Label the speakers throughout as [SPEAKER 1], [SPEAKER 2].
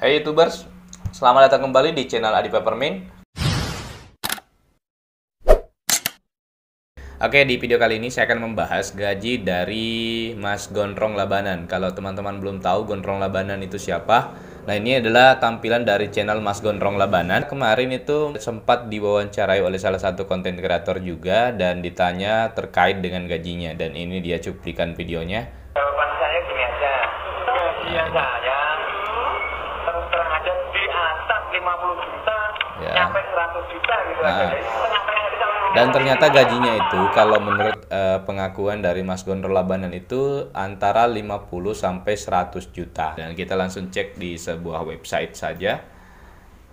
[SPEAKER 1] Hey YouTubers, selamat datang kembali di channel Adi Peppermint. Oke, di video kali ini saya akan membahas gaji dari Mas Gondrong Labanan. Kalau teman-teman belum tahu Gondrong Labanan itu siapa, nah ini adalah tampilan dari channel Mas Gondrong Labanan. Kemarin itu sempat diwawancarai oleh salah satu konten kreator juga dan ditanya terkait dengan gajinya dan ini dia cuplikan videonya. Jawaban saya biasa aja. Iya, Gitu. Ah. Dan ternyata gajinya itu kalau menurut uh, pengakuan dari Mas Gondrol Labanan itu antara 50 sampai 100 juta. Dan kita langsung cek di sebuah website saja.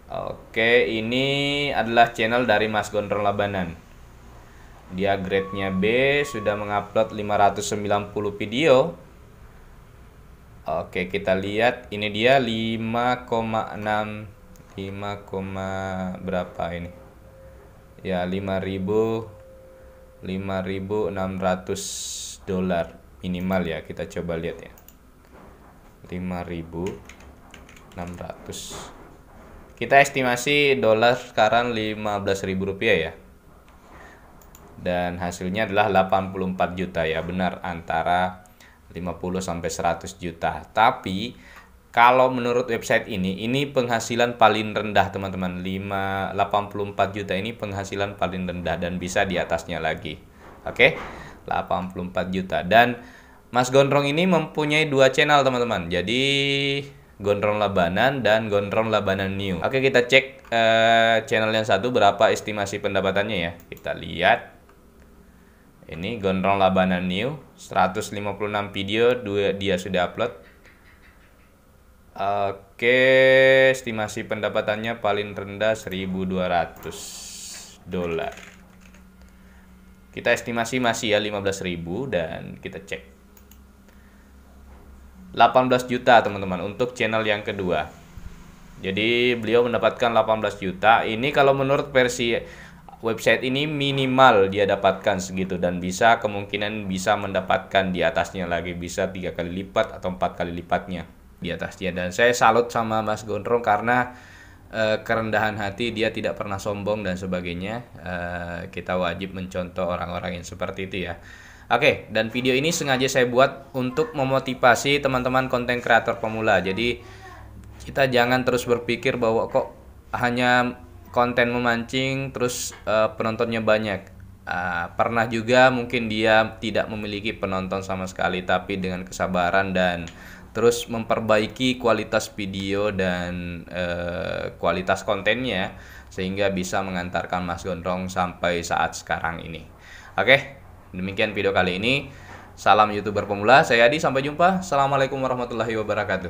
[SPEAKER 1] Oke, ini adalah channel dari Mas Gondrol Labanan. Dia grade-nya B, sudah mengupload 590 video. Oke, kita lihat ini dia 5,6 5, berapa ini? Ya 5000 5600 dolar minimal ya kita coba lihat ya 5600 kita estimasi dolar sekarang 15.000 rupiah ya dan hasilnya adalah 84 juta ya benar antara 50 sampai 100 juta tapi kalau menurut website ini, ini penghasilan paling rendah teman-teman. 584 juta ini penghasilan paling rendah dan bisa di atasnya lagi. Oke. Okay? 84 juta dan Mas Gondrong ini mempunyai dua channel teman-teman. Jadi Gondrong Labanan dan Gondrong Labanan New. Oke, kita cek uh, channel yang satu berapa estimasi pendapatannya ya. Kita lihat. Ini Gondrong Labanan New 156 video dua dia sudah upload. Oke, estimasi pendapatannya paling rendah 1200 dolar. Kita estimasi masih ya 15.000 dan kita cek. 18 juta teman-teman untuk channel yang kedua. Jadi beliau mendapatkan 18 juta. Ini kalau menurut versi website ini minimal dia dapatkan segitu dan bisa kemungkinan bisa mendapatkan di atasnya lagi bisa tiga kali lipat atau empat kali lipatnya di atasnya dan saya salut sama Mas Gondrong karena e, kerendahan hati dia tidak pernah sombong dan sebagainya e, kita wajib mencontoh orang-orang yang seperti itu ya Oke, dan video ini sengaja saya buat untuk memotivasi teman-teman konten kreator pemula. Jadi kita jangan terus berpikir bahwa kok hanya konten memancing terus e, penontonnya banyak. Uh, pernah juga mungkin dia tidak memiliki penonton sama sekali tapi dengan kesabaran dan terus memperbaiki kualitas video dan eh, kualitas kontennya sehingga bisa mengantarkan Mas Gondrong sampai saat sekarang ini. Oke, demikian video kali ini. Salam YouTuber pemula, saya Adi, sampai jumpa. Assalamualaikum warahmatullahi wabarakatuh.